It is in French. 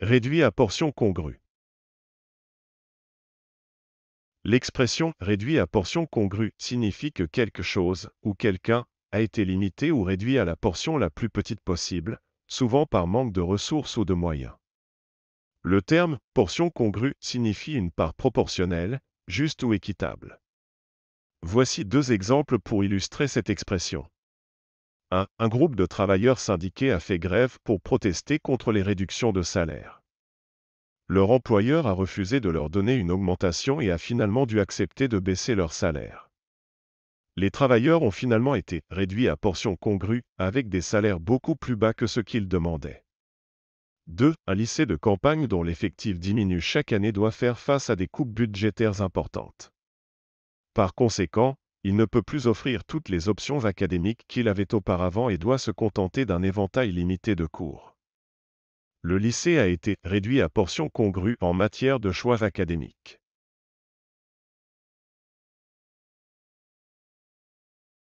réduit à portion congrue. L'expression réduit à portion congrue signifie que quelque chose ou quelqu'un a été limité ou réduit à la portion la plus petite possible, souvent par manque de ressources ou de moyens. Le terme portion congrue signifie une part proportionnelle, juste ou équitable. Voici deux exemples pour illustrer cette expression. 1. Un groupe de travailleurs syndiqués a fait grève pour protester contre les réductions de salaire. Leur employeur a refusé de leur donner une augmentation et a finalement dû accepter de baisser leur salaire. Les travailleurs ont finalement été réduits à portions congrues, avec des salaires beaucoup plus bas que ce qu'ils demandaient. 2. Un lycée de campagne dont l'effectif diminue chaque année doit faire face à des coupes budgétaires importantes. Par conséquent, il ne peut plus offrir toutes les options académiques qu'il avait auparavant et doit se contenter d'un éventail limité de cours. Le lycée a été réduit à portions congrues en matière de choix académiques.